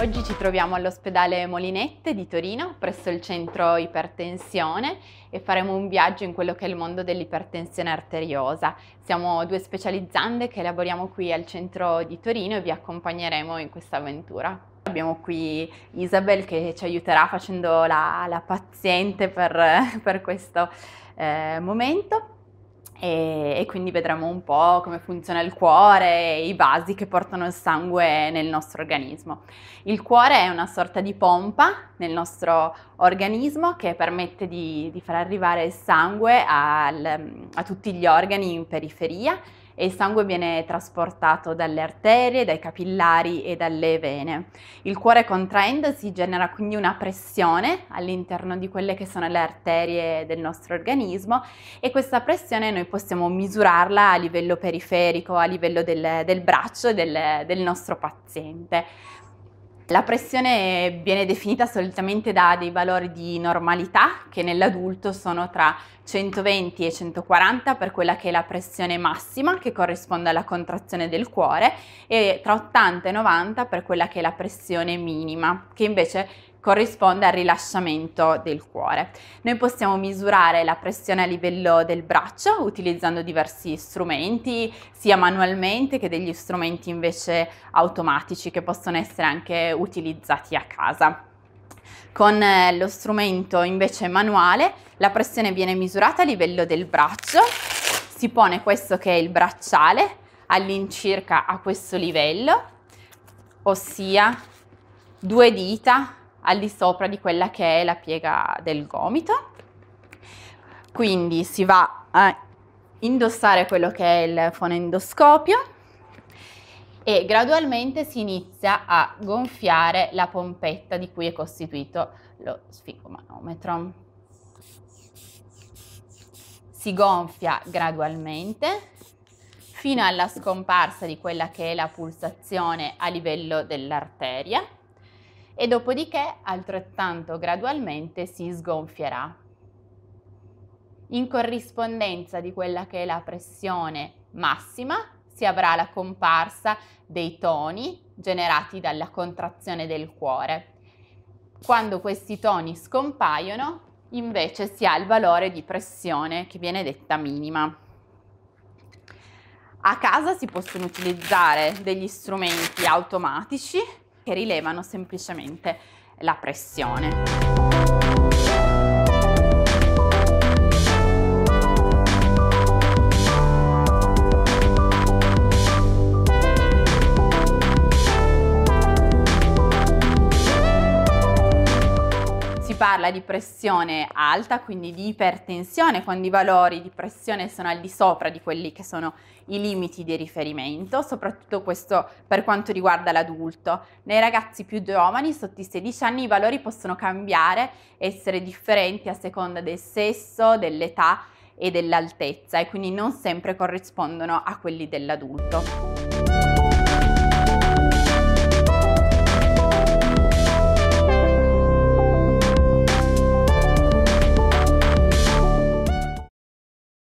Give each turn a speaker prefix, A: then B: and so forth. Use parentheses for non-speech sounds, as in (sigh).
A: Oggi ci troviamo all'ospedale Molinette di Torino, presso il centro ipertensione e faremo un viaggio in quello che è il mondo dell'ipertensione arteriosa. Siamo due specializzande che lavoriamo qui al centro di Torino e vi accompagneremo in questa avventura. Abbiamo qui Isabel che ci aiuterà facendo la, la paziente per, (laughs) per questo eh, momento e, e, quindi vedremo un po' come funziona il cuore e i vasi che portano il sangue nel nostro organismo. Il cuore è una sorta di pompa nel nostro organismo che permette di, di far arrivare il sangue al, a tutti gli organi in periferia e il sangue viene trasportato dalle arterie, dai capillari e dalle vene. Il cuore contraendo si genera quindi una pressione all'interno di quelle che sono le arterie del nostro organismo e questa pressione noi possiamo misurarla a livello periferico, a livello del, del braccio del, del nostro paziente. La pressione viene definita solitamente da dei valori di normalità che nell'adulto sono tra 120 e 140 per quella che è la pressione massima che corrisponde alla contrazione del cuore e tra 80 e 90 per quella che è la pressione minima che invece corrisponde al rilasciamento del cuore. Noi possiamo misurare la pressione a livello del braccio utilizzando diversi strumenti, sia manualmente che degli strumenti invece automatici che possono essere anche utilizzati a casa. Con eh, lo strumento invece manuale la pressione viene misurata a livello del braccio, si pone questo che è il bracciale all'incirca a questo livello, ossia due dita al di sopra di quella che è la piega del gomito. Quindi si va a indossare quello che è il fonendoscopio e gradualmente si inizia a gonfiare la pompetta di cui è costituito lo sfigomanometro. Si gonfia gradualmente fino alla scomparsa di quella che è la pulsazione a livello dell'arteria e dopodiché altrettanto gradualmente si sgonfierà. In corrispondenza di quella che è la pressione massima si avrà la comparsa dei toni generati dalla contrazione del cuore. Quando questi toni scompaiono invece si ha il valore di pressione che viene detta minima. A casa si possono utilizzare degli strumenti automatici che rilevano semplicemente la pressione. parla di pressione alta, quindi di ipertensione, quando i valori di pressione sono al di sopra di quelli che sono i limiti di riferimento, soprattutto questo per quanto riguarda l'adulto. Nei ragazzi più giovani, sotto i 16 anni, i valori possono cambiare, essere differenti a seconda del sesso, dell'età e dell'altezza e quindi non sempre corrispondono a quelli dell'adulto.